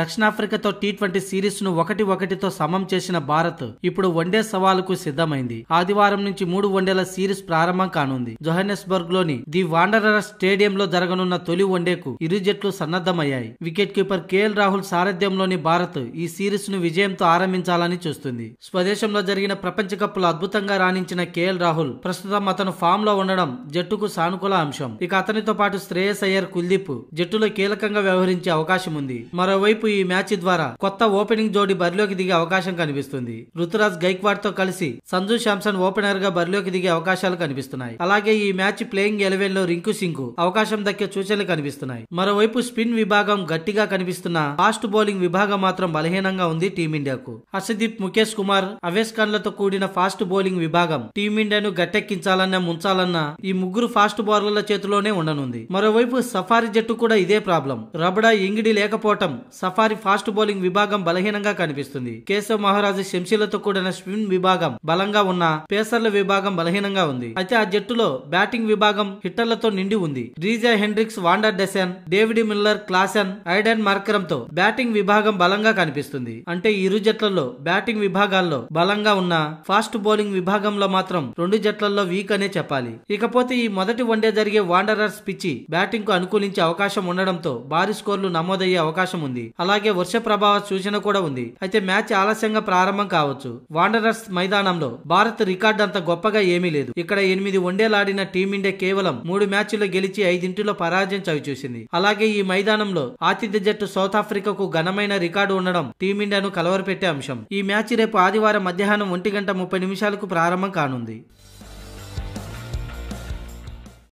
దక్షిణాఫ్రికాతో T twenty series ను ఒకటి ఒకటితో సమం చేసిన భారత్ ఇప్పుడు వన్డే సవాలుకు సిద్ధమైంది ఆదివారం నుంచి మూడు వన్డేల సిరీస్ ప్రారంభం కానుంది జోహెనెస్బర్గ్ లోని ది వాండరర్ స్టేడియంలో జరగనున్న తొలి వన్డేకు ఇరు జట్లు సన్నద్ధమయ్యాయి వికెట్ కీపర్ కేఎల్ రాహుల్ సారథ్యంలోని భారత్ ఈ సిరీస్ ను విజయంతో ఆరంభించాలని చూస్తుంది స్వదేశంలో జరిగిన ప్రపంచ కప్ లో అద్భుతంగా రాణించిన కేఎల్ రాహుల్ ప్రస్తుతం అతను ఫామ్ లో ఉండడం జట్టుకు సానుకూల అంశం ఇక అతనితో పాటు శ్రేయస్ అయ్యర్ కుల్దీప్ జట్టులో కీలకంగా వ్యవహరించే అవకాశం ఉంది మరోవైపు మరోవైపు ఈ మ్యాచ్ ద్వారా కొత్త ఓపెనింగ్ జోడి బరిలోకి దిగే అవకాశం కనిపిస్తుంది రుతురాజ్ గైక్వాడ్ తో కలిసి సంజు శాంసన్ ఓపెనర్ గా బరిలోకి దిగే అవకాశాలు కనిపిస్తున్నాయి అలాగే ఈ మ్యాచ్ ప్లేయింగ్ ఎలెవెన్ లో రింకు సింగ్ అవకాశం దక్కే సూచనలు కనిపిస్తున్నాయి మరోవైపు స్పిన్ విభాగం గట్టిగా కనిపిస్తున్న ఫాస్ట్ బౌలింగ్ విభాగం మాత్రం బలహీనంగా ఉంది టీమిండియాకు హర్షదీప్ ముఖేష్ కుమార్ అవేస్ ఖాన్లతో కూడిన ఫాస్ట్ బౌలింగ్ విభాగం టీమిండియాను గట్టెక్కించాలన్న ముంచాలన్న ఈ ముగ్గురు ఫాస్ట్ బౌలర్ల చేతిలోనే ఉండనుంది మరోవైపు సఫారీ జట్టు కూడా ఇదే ప్రాబ్లం రబడా ఇంగిడి లేకపోవటం సఫారీ ఫాస్ట్ బౌలింగ్ విభాగం బలహీనంగా కనిపిస్తుంది కేశవ్ మహారాజు శంషీలతో కూడిన స్పిన్ విభాగం బలంగా ఉన్న పేసర్ల విభాగం బలహీనంగా ఉంది అయితే ఆ జట్టులో బ్యాటింగ్ విభాగం హిట్టర్లతో నిండి ఉంది Reeza Hendricks van der Dussen David Miller Klaasen Aiden Markram తో బ్యాటింగ్ విభాగం బలంగా కనిపిస్తుంది అంటే ఇరు జట్లలో బ్యాటింగ్ విభాగాల్లో బలంగా ఉన్న ఫాస్ట్ బౌలింగ్ విభాగంలో మాత్రం రెండు జట్లలో వీక్ అనే చెప్పాలి ఇకపోతే ఈ మొదటి వన్డే జరిగే వాండరర్స్ పిచ్చి బ్యాటింగ్ కు అనుకూలించే అవకాశం ఉండడంతో భారీ స్కోర్లు నమోదయ్యే అవకాశం ఉంది అలాగే వర్ష ప్రభావ సూచన కూడా ఉంది అయితే మ్యాచ్ ఆలస్యంగా ప్రారంభం కావచ్చు వాండరర్స్ మైదానంలో భారత్ రికార్డ్ అంత గొప్పగా ఏమీ లేదు ఇక్కడ ఎనిమిది వన్డేలాడిన టీమిండియా కేవలం మూడు మ్యాచ్లు గెలిచి ఐదింటిలో పరాజయం చవిచూసింది అలాగే ఈ మైదానంలో ఆతిథ్య జట్టు సౌత్ ఆఫ్రికాకు ఘనమైన రికార్డు ఉండడం టీమిండియాను కలవరపెట్టే అంశం ఈ మ్యాచ్ రేపు ఆదివారం మధ్యాహ్నం ఒంటి గంట ముప్పై నిమిషాలకు ప్రారంభం కానుంది